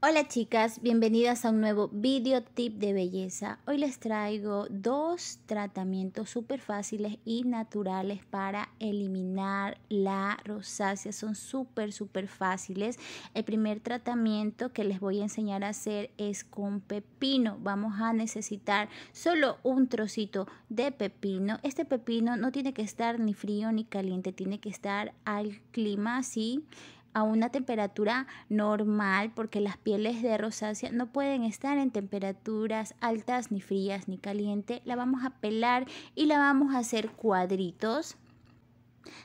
Hola chicas, bienvenidas a un nuevo video tip de belleza. Hoy les traigo dos tratamientos súper fáciles y naturales para eliminar la rosácea. Son súper, súper fáciles. El primer tratamiento que les voy a enseñar a hacer es con pepino. Vamos a necesitar solo un trocito de pepino. Este pepino no tiene que estar ni frío ni caliente, tiene que estar al clima así a una temperatura normal porque las pieles de rosácea no pueden estar en temperaturas altas ni frías ni caliente. La vamos a pelar y la vamos a hacer cuadritos.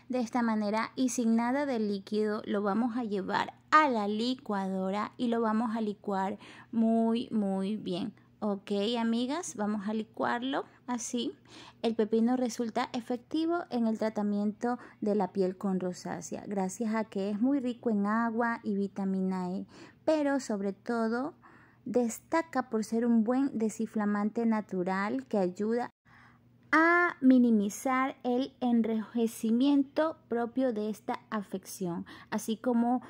De esta manera y sin nada de líquido lo vamos a llevar a la licuadora y lo vamos a licuar muy muy bien Ok, amigas, vamos a licuarlo así. El pepino resulta efectivo en el tratamiento de la piel con rosácea, gracias a que es muy rico en agua y vitamina E, pero sobre todo destaca por ser un buen desinflamante natural que ayuda a minimizar el enrojecimiento propio de esta afección, así como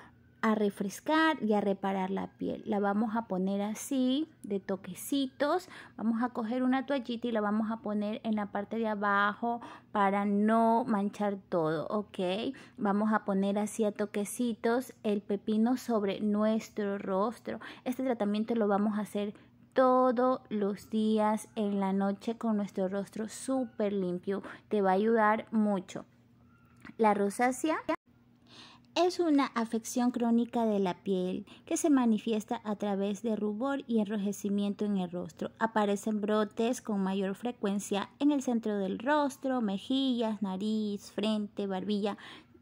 a refrescar y a reparar la piel. La vamos a poner así de toquecitos. Vamos a coger una toallita y la vamos a poner en la parte de abajo para no manchar todo, ¿ok? Vamos a poner así a toquecitos el pepino sobre nuestro rostro. Este tratamiento lo vamos a hacer todos los días en la noche con nuestro rostro súper limpio. Te va a ayudar mucho. La rosácea es una afección crónica de la piel que se manifiesta a través de rubor y enrojecimiento en el rostro. Aparecen brotes con mayor frecuencia en el centro del rostro, mejillas, nariz, frente, barbilla.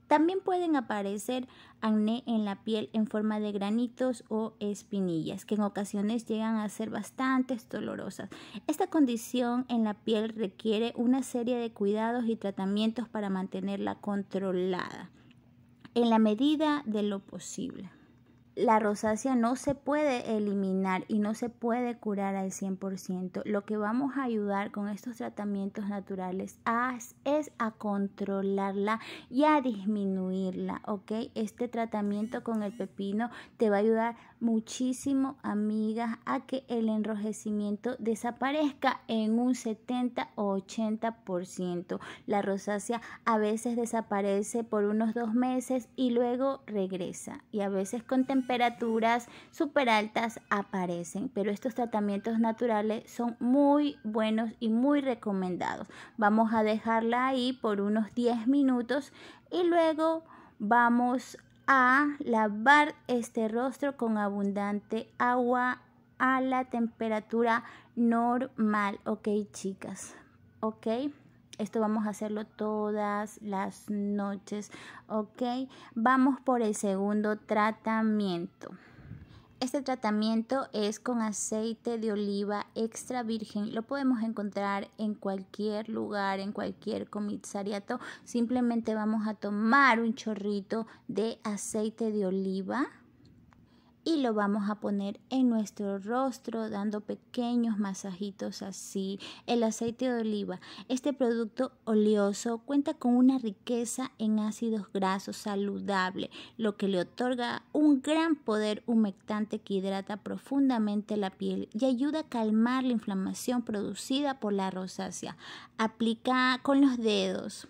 También pueden aparecer acné en la piel en forma de granitos o espinillas, que en ocasiones llegan a ser bastante dolorosas. Esta condición en la piel requiere una serie de cuidados y tratamientos para mantenerla controlada en la medida de lo posible la rosácea no se puede eliminar y no se puede curar al 100%. Lo que vamos a ayudar con estos tratamientos naturales es a controlarla y a disminuirla, ¿ok? Este tratamiento con el pepino te va a ayudar muchísimo, amigas, a que el enrojecimiento desaparezca en un 70 o 80%. La rosácea a veces desaparece por unos dos meses y luego regresa y a veces con temperaturas súper altas aparecen, pero estos tratamientos naturales son muy buenos y muy recomendados. Vamos a dejarla ahí por unos 10 minutos y luego vamos a lavar este rostro con abundante agua a la temperatura normal, ok chicas, ok. Esto vamos a hacerlo todas las noches, ¿ok? Vamos por el segundo tratamiento. Este tratamiento es con aceite de oliva extra virgen. Lo podemos encontrar en cualquier lugar, en cualquier comisariato. Simplemente vamos a tomar un chorrito de aceite de oliva y lo vamos a poner en nuestro rostro dando pequeños masajitos así. El aceite de oliva, este producto oleoso cuenta con una riqueza en ácidos grasos saludable, lo que le otorga un gran poder humectante que hidrata profundamente la piel y ayuda a calmar la inflamación producida por la rosácea. Aplica con los dedos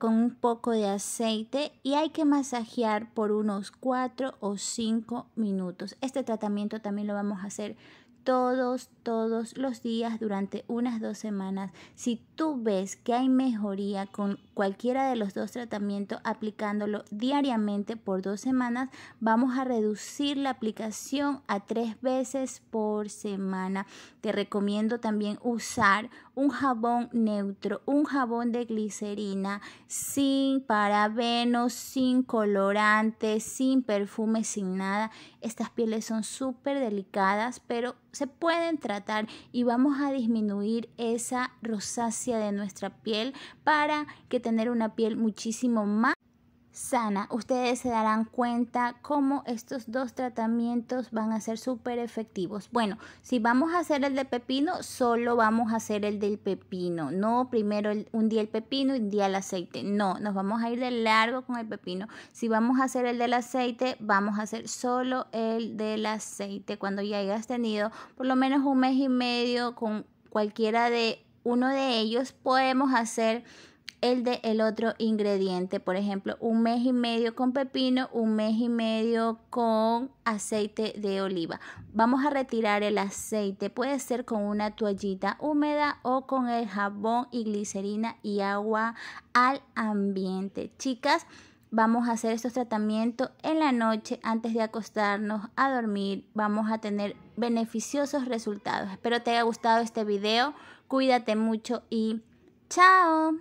con un poco de aceite y hay que masajear por unos 4 o 5 minutos. Este tratamiento también lo vamos a hacer todos, todos los días durante unas dos semanas. Si tú ves que hay mejoría con cualquiera de los dos tratamientos aplicándolo diariamente por dos semanas, vamos a reducir la aplicación a tres veces por semana. Te recomiendo también usar un jabón neutro, un jabón de glicerina, sin parabenos, sin colorantes, sin perfume, sin nada. Estas pieles son súper delicadas, pero se pueden tratar y vamos a disminuir esa rosácea de nuestra piel para que tener una piel muchísimo más sana, ustedes se darán cuenta cómo estos dos tratamientos van a ser súper efectivos. Bueno, si vamos a hacer el de pepino, solo vamos a hacer el del pepino, no primero un día el pepino y un día el aceite, no, nos vamos a ir de largo con el pepino. Si vamos a hacer el del aceite, vamos a hacer solo el del aceite cuando ya hayas tenido por lo menos un mes y medio con cualquiera de uno de ellos, podemos hacer el de el otro ingrediente. Por ejemplo, un mes y medio con pepino, un mes y medio con aceite de oliva. Vamos a retirar el aceite. Puede ser con una toallita húmeda o con el jabón y glicerina y agua al ambiente. Chicas, vamos a hacer estos tratamientos en la noche antes de acostarnos a dormir. Vamos a tener beneficiosos resultados. Espero te haya gustado este video. Cuídate mucho y chao.